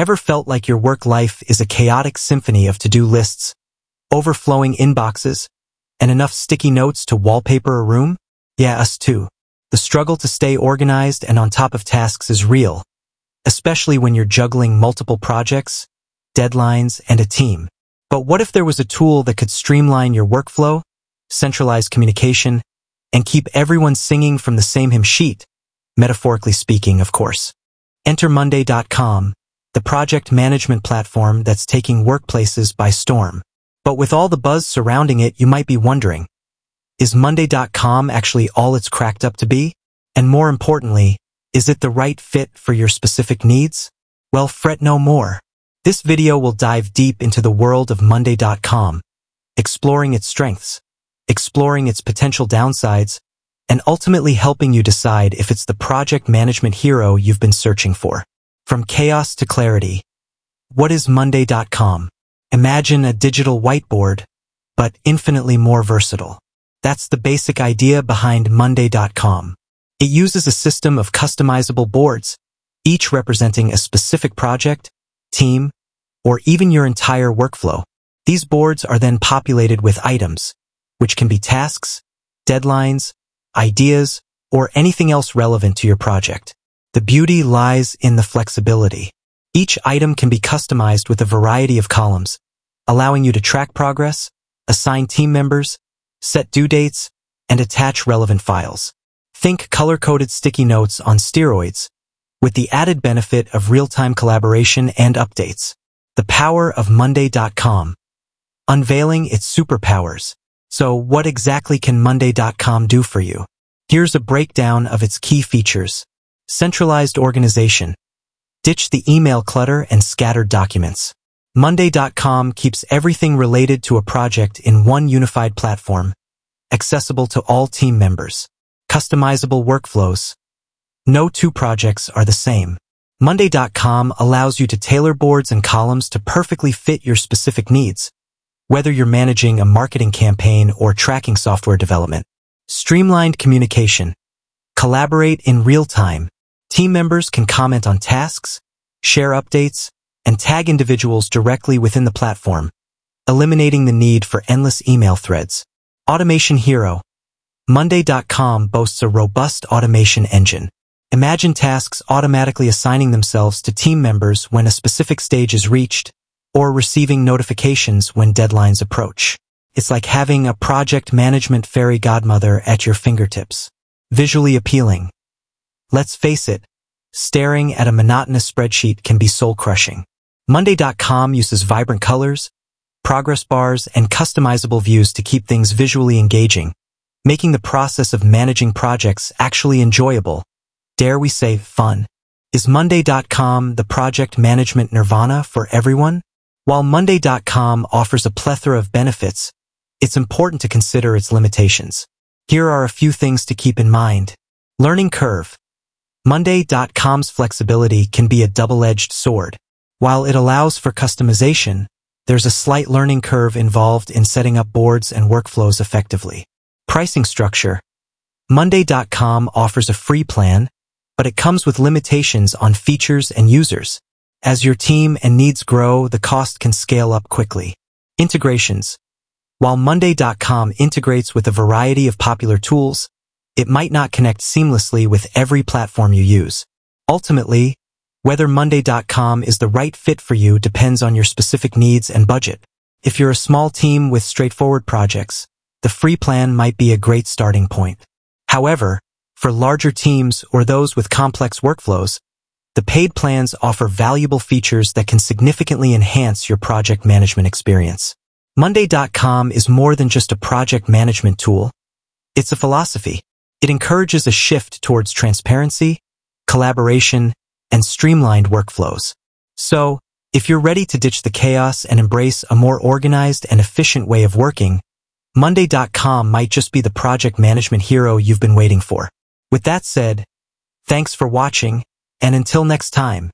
Ever felt like your work life is a chaotic symphony of to-do lists, overflowing inboxes, and enough sticky notes to wallpaper a room? Yeah, us too. The struggle to stay organized and on top of tasks is real, especially when you're juggling multiple projects, deadlines, and a team. But what if there was a tool that could streamline your workflow, centralize communication, and keep everyone singing from the same hymn sheet, metaphorically speaking, of course. Enter Monday.com, the project management platform that's taking workplaces by storm. But with all the buzz surrounding it, you might be wondering, is Monday.com actually all it's cracked up to be? And more importantly, is it the right fit for your specific needs? Well, fret no more. This video will dive deep into the world of Monday.com, exploring its strengths, exploring its potential downsides, and ultimately helping you decide if it's the project management hero you've been searching for. From chaos to clarity. What is Monday.com? Imagine a digital whiteboard, but infinitely more versatile. That's the basic idea behind Monday.com. It uses a system of customizable boards, each representing a specific project, team, or even your entire workflow. These boards are then populated with items, which can be tasks, deadlines, ideas, or anything else relevant to your project. The beauty lies in the flexibility. Each item can be customized with a variety of columns, allowing you to track progress, assign team members, set due dates, and attach relevant files. Think color-coded sticky notes on steroids, with the added benefit of real-time collaboration and updates. The power of Monday.com. Unveiling its superpowers. So what exactly can Monday.com do for you? Here's a breakdown of its key features. Centralized organization. Ditch the email clutter and scattered documents. Monday.com keeps everything related to a project in one unified platform, accessible to all team members. Customizable workflows. No two projects are the same. Monday.com allows you to tailor boards and columns to perfectly fit your specific needs, whether you're managing a marketing campaign or tracking software development. Streamlined communication. Collaborate in real time. Team members can comment on tasks, share updates, and tag individuals directly within the platform, eliminating the need for endless email threads. Automation Hero Monday.com boasts a robust automation engine. Imagine tasks automatically assigning themselves to team members when a specific stage is reached, or receiving notifications when deadlines approach. It's like having a project management fairy godmother at your fingertips. Visually appealing. Let's face it, staring at a monotonous spreadsheet can be soul-crushing. Monday.com uses vibrant colors, progress bars, and customizable views to keep things visually engaging, making the process of managing projects actually enjoyable. Dare we say fun. Is Monday.com the project management nirvana for everyone? While Monday.com offers a plethora of benefits, it's important to consider its limitations. Here are a few things to keep in mind. Learning curve. Monday.com's flexibility can be a double-edged sword. While it allows for customization, there's a slight learning curve involved in setting up boards and workflows effectively. Pricing structure. Monday.com offers a free plan, but it comes with limitations on features and users. As your team and needs grow, the cost can scale up quickly. Integrations. While Monday.com integrates with a variety of popular tools, it might not connect seamlessly with every platform you use. Ultimately, whether Monday.com is the right fit for you depends on your specific needs and budget. If you're a small team with straightforward projects, the free plan might be a great starting point. However, for larger teams or those with complex workflows, the paid plans offer valuable features that can significantly enhance your project management experience. Monday.com is more than just a project management tool. It's a philosophy. It encourages a shift towards transparency, collaboration, and streamlined workflows. So, if you're ready to ditch the chaos and embrace a more organized and efficient way of working, Monday.com might just be the project management hero you've been waiting for. With that said, thanks for watching, and until next time.